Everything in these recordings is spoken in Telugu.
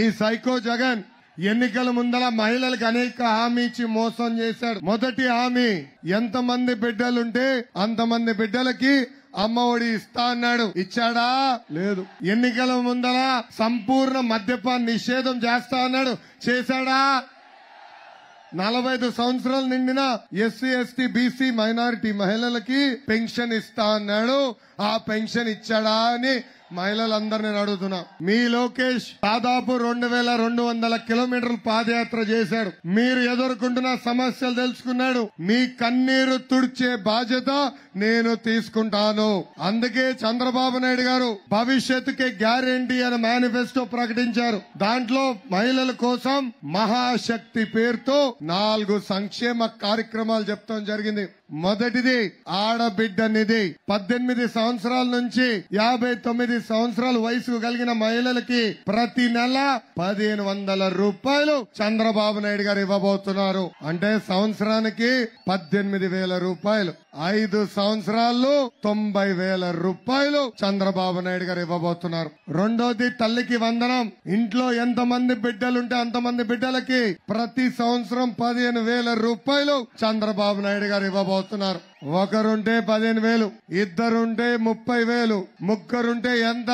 ఈ సైకో జగన్ ఎన్నికల ముందర మహిళలకు అనేక హామీ ఇచ్చి మోసం చేశాడు మొదటి హామీ ఎంతమంది బిడ్డలుంటే అంతమంది బిడ్డలకి అమ్మ ఒడి ఇస్తా అన్నాడు ఇచ్చాడా లేదు ఎన్నికల ముందర సంపూర్ణ మద్యపాన్ నిషేధం చేస్తా అన్నాడు చేశాడా నలభై ఐదు సంవత్సరాలు నిండిన ఎస్సీ ఎస్టీ బీసీ మైనారిటీ మహిళలకి పెన్షన్ ఇస్తా అన్నాడు ఆ పెన్షన్ ఇచ్చాడా అని మహిళలందరిని నేను అడుగుతున్నా మీ లోకేష్ దాదాపు రెండు వేల రెండు వందల కిలోమీటర్లు పాదయాత్ర చేశాడు మీరు ఎదుర్కొంటున్న సమస్యలు తెలుసుకున్నాడు మీ కన్నీరు తుడిచే బాధ్యత నేను తీసుకుంటాను అందుకే చంద్రబాబు నాయుడు గారు భవిష్యత్తుకి గ్యారంటీ అనే మేనిఫెస్టో ప్రకటించారు దాంట్లో మహిళల కోసం మహాశక్తి పేరుతో నాలుగు సంక్షేమ కార్యక్రమాలు చెప్తాం జరిగింది మొదటిది ఆడబిడ్డ నిధి పద్దెనిమిది సంవత్సరాల నుంచి యాభై తొమ్మిది సంవత్సరాల వయసు కలిగిన మహిళలకి ప్రతి నెల పదిహేను వందల రూపాయలు చంద్రబాబు నాయుడు గారు ఇవ్వబోతున్నారు అంటే సంవత్సరానికి పద్దెనిమిది వేల రూపాయలు ఐదు సంవత్సరాల్లో తొంభై వేల రూపాయలు చంద్రబాబు నాయుడు గారు ఇవ్వబోతున్నారు రెండోది తల్లికి వందనం ఇంట్లో ఎంతమంది బిడ్డలుంటే అంతమంది బిడ్డలకి ప్రతి సంవత్సరం పదిహేను వేల రూపాయలు చంద్రబాబు నాయుడు గారు ఇవ్వబోతున్నారు ఒకరుంటే పదిహేను వేలు ఇద్దరుంటే ముప్పై వేలు ముగ్గురుంటే ఎంత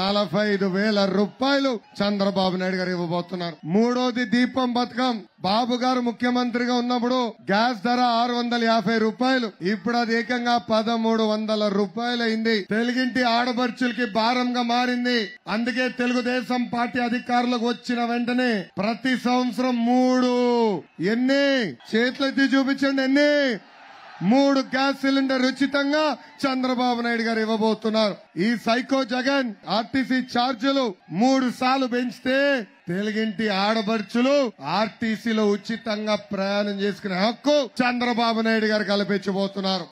నలభై ఐదు వేల రూపాయలు చంద్రబాబు నాయుడు గారు ఇవ్వబోతున్నారు మూడోది దీపం పథకం బాబు గారు ముఖ్యమంత్రిగా ఉన్నప్పుడు గ్యాస్ ధర ఆరు వందల యాభై రూపాయలు ఇప్పుడు అది ఏకంగా పదమూడు వందల రూపాయలైంది తెలుగింటి ఆడపడుచులకి భారంగా మారింది అందుకే తెలుగుదేశం పార్టీ అధికారులకు వచ్చిన వెంటనే ప్రతి సంవత్సరం మూడు ఎన్ని చేతులెత్తి చూపించండి ఎన్ని మూడు గ్యాస్ సిలిండర్ ఉచితంగా చంద్రబాబు నాయుడు గారు ఇవ్వబోతున్నారు ఈ సైకో జగన్ ఆర్టీసీ ఛార్జీలు మూడు సార్లు పెంచితే తెలుగింటి ఆడబడుచులు ఆర్టీసీలో ఉచితంగా ప్రయాణం చేసుకునే హక్కు చంద్రబాబు నాయుడు గారు కల్పించబోతున్నారు